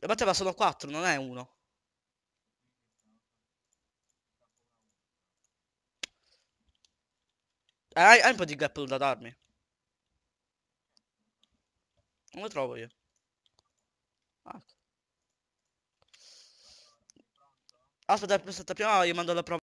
Le batteva sono 4, non è 1. Eh, hai, hai un po' di gap da darmi. Non lo trovo io. Ah. Aspetta, aspetta, prima io mando la prova.